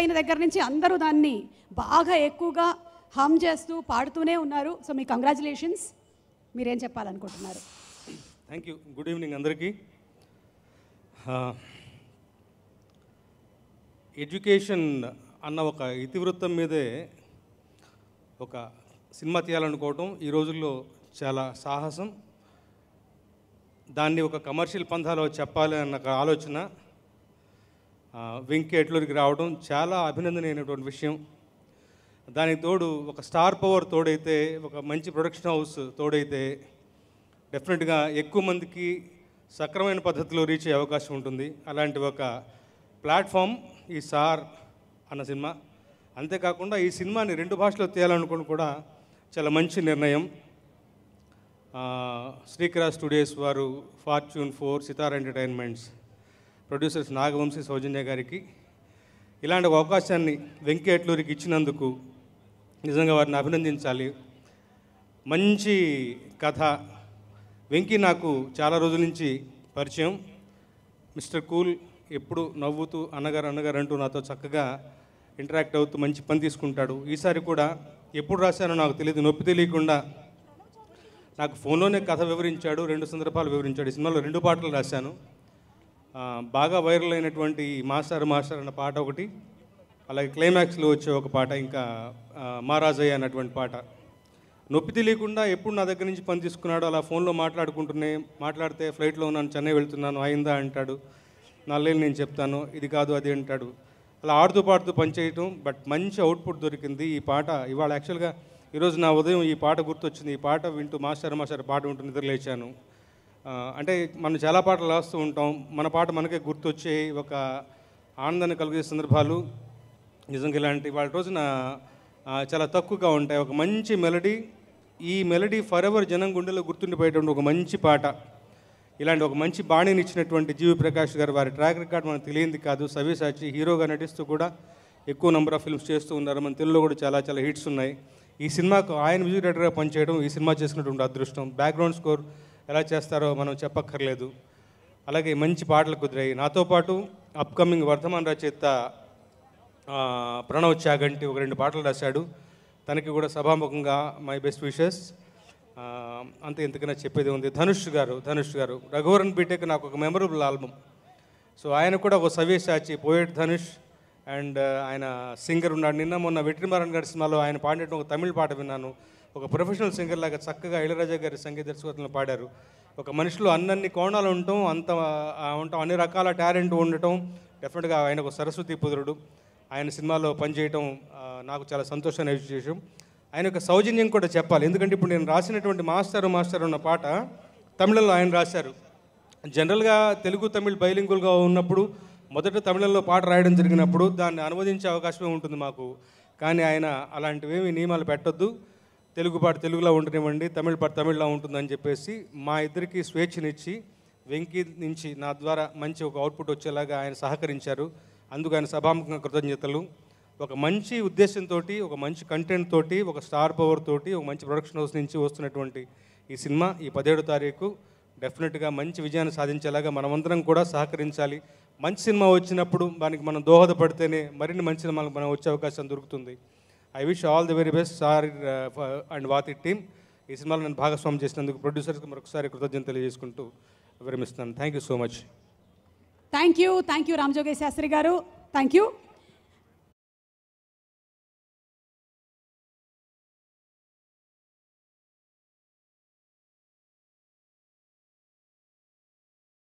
అయిన దగ్గర నుంచి అందరూ దాన్ని బాగా ఎక్కువగా హామ్ చేస్తూ పాడుతూనే ఉన్నారు సో మీ కంగ్రాచులేషన్స్ మీరేం చెప్పాలనుకుంటున్నారు థ్యాంక్ యూ గుడ్ ఈవినింగ్ అందరికీ ఎడ్యుకేషన్ అన్న ఒక ఇతివృత్తం మీదే ఒక సినిమా తీయాలనుకోవటం ఈ రోజుల్లో చాలా సాహసం దాన్ని ఒక కమర్షియల్ పంథాలో చెప్పాలి అన్న ఆలోచన వెంకీ రావడం చాలా అభినందనీయమైనటువంటి విషయం దానికి తోడు ఒక స్టార్ పవర్ తోడైతే ఒక మంచి ప్రొడక్షన్ హౌస్ తోడైతే డెఫినెట్గా ఎక్కువ మందికి సక్రమైన పద్ధతిలో రీచ్ అయ్యే అవకాశం ఉంటుంది అలాంటి ఒక ప్లాట్ఫామ్ ఈ సార్ అన్న సినిమా అంతేకాకుండా ఈ సినిమాని రెండు భాషలో తీయాలనుకుని కూడా చాలా మంచి నిర్ణయం శ్రీకరా స్టూడియోస్ వారు fortune four Sithara entertainments producers Nagavamsi Soujanya గారికి ఇలాంటి అవకాశాన్ని వెంకేట్లూరికి ఇచ్చినందుకు నిజంగా వారిని అభినందించాలి మంచి కథ వెంకి నాకు చాలా రోజుల నుంచి పరిచయం మిస్టర్ కూల్ ఎప్పుడు నవ్వుతూ అన్నగారు అన్నగారు అంటూ నాతో చక్కగా ఇంటరాక్ట్ అవుతూ మంచి పని తీసుకుంటాడు ఈసారి కూడా ఎప్పుడు రాశానో నాకు తెలియదు నొప్పి తెలియకుండా నాకు ఫోన్లోనే కథ వివరించాడు రెండు సందర్భాలు వివరించాడు ఈ సినిమాలో రెండు పాటలు రాశాను బాగా వైరల్ అయినటువంటి మాస్టర్ మాస్టర్ అన్న పాట ఒకటి అలాగే క్లైమాక్స్లో వచ్చే ఒక పాట ఇంకా మహారాజయ్య అన్నటువంటి పాట నొప్పి తెలియకుండా ఎప్పుడు నా దగ్గర నుంచి పని తీసుకున్నాడు అలా ఫోన్లో మాట్లాడుకుంటున్నే మాట్లాడితే ఫ్లైట్లో ఉన్నాను చెన్నై వెళ్తున్నాను అయిందా అంటాడు నల్లేళ్ళు నేను చెప్తాను ఇది కాదు అది అంటాడు అలా ఆడుతూ పాడుతూ పనిచేయటం బట్ మంచి అవుట్పుట్ దొరికింది ఈ పాట ఇవాళ యాక్చువల్గా ఈరోజు నా ఉదయం ఈ పాట గుర్తొచ్చింది ఈ పాట వింటూ మాస్టర్ మాస్టర్ పాట వింటూ నిద్రలేచాను అంటే మనం చాలా పాటలు రాస్తూ ఉంటాం మన పాట మనకే గుర్తొచ్చే ఒక ఆనందాన్ని కలిగే సందర్భాలు నిజంగా ఇలాంటి వాళ్ళ రోజున చాలా తక్కువగా ఉంటాయి ఒక మంచి మెలడీ ఈ మెలడీ ఫర్ ఎవర్ జనం గుండెలో గుర్తుండిపోయేటువంటి ఒక మంచి పాట ఇలాంటి ఒక మంచి బాణిని ఇచ్చినటువంటి జీవి ప్రకాష్ గారు వారి ట్రాక్ రికార్డ్ మనకు తెలియంది కాదు సవ్యసాచి హీరోగా నటిస్తూ కూడా ఎక్కువ నెంబర్ ఆఫ్ ఫిల్మ్స్ చేస్తూ ఉన్నారు మన తెలుగులో కూడా చాలా చాలా హిట్స్ ఉన్నాయి ఈ సినిమాకు ఆయన మ్యూజిక్ డైరెక్టర్గా పనిచేయడం ఈ సినిమా చేసినటువంటి అదృష్టం బ్యాక్గ్రౌండ్ స్కోర్ ఎలా చేస్తారో మనం చెప్పక్కర్లేదు అలాగే మంచి పాటలు కుదిరాయి నాతో పాటు అప్కమింగ్ వర్ధమాన్ రచయిత ప్రణవ్ చాగంటి ఒక రెండు పాటలు రాశాడు తనకి కూడా సభాముఖంగా మై బెస్ట్ విషెస్ అంతే ఇంతకైనా చెప్పేది ఉంది ధనుష్ గారు ధనుష్ గారు రఘువరన్ బీటెక్ నాకు ఒక మెమరబుల్ ఆల్బమ్ సో ఆయన కూడా ఒక సవ్యసాచి పోయెట్ ధనుష్ అండ్ ఆయన సింగర్ ఉన్నాడు నిన్న మొన్న వెట్రిమారన్ గారి సినిమాలో ఆయన పాడేట ఒక తమిళ పాట విన్నాను ఒక ప్రొఫెషనల్ సింగర్ లాగా చక్కగా ఇళరాజా గారి సంగీత దర్శకత్వంలో పాడారు ఒక మనిషిలో అన్నన్ని కోణాలు ఉండటం అంత ఉండటం అన్ని రకాల టాలెంట్ ఉండటం డెఫినెట్గా ఆయన ఒక సరస్వతి పుత్రుడు ఆయన సినిమాలో పనిచేయటం నాకు చాలా సంతోషాన్ని విశేషం ఆయన యొక్క సౌజన్యం కూడా చెప్పాలి ఎందుకంటే ఇప్పుడు నేను రాసినటువంటి మాస్టర్ మాస్టర్ ఉన్న పాట తమిళంలో ఆయన రాశారు జనరల్గా తెలుగు తమిళ్ బైలింగుల్గా ఉన్నప్పుడు మొదట తమిళంలో పాట రాయడం జరిగినప్పుడు దాన్ని అనువదించే అవకాశమే ఉంటుంది మాకు కానీ ఆయన అలాంటివేమి నియమాలు పెట్టొద్దు తెలుగు పాట తెలుగులో ఉండనివ్వండి తమిళ పాట తమిళ్లో ఉంటుందని చెప్పేసి మా ఇద్దరికి స్వేచ్ఛనిచ్చి వెంకీ నుంచి నా ద్వారా మంచి ఒక అవుట్పుట్ వచ్చేలాగా ఆయన సహకరించారు అందుకు ఆయన సభాముఖంగా కృతజ్ఞతలు ఒక మంచి ఉద్దేశంతో ఒక మంచి కంటెంట్ తోటి ఒక స్టార్ పవర్ తోటి ఒక మంచి ప్రొడక్షన్ హౌస్ నుంచి వస్తున్నటువంటి ఈ సినిమా ఈ పదిహేడు తారీఖు డెఫినెట్గా మంచి విజయాన్ని సాధించేలాగా మనమందరం కూడా సహకరించాలి మంచి సినిమా వచ్చినప్పుడు దానికి మనం దోహదపడితేనే మరిన్ని మంచి సినిమాలకు మనం వచ్చే అవకాశం దొరుకుతుంది I wish all the very best sir and Vaathi team ఈ సినిమాలో నేను భాగస్వామ్యం చేసినందుకు ప్రొడ్యూసర్స్కి మరొకసారి కృతజ్ఞత తెలియజేసుకుంటూ విరమిస్తున్నాను thank you so much thank you thank you Ramajogayya Sastry garu thank you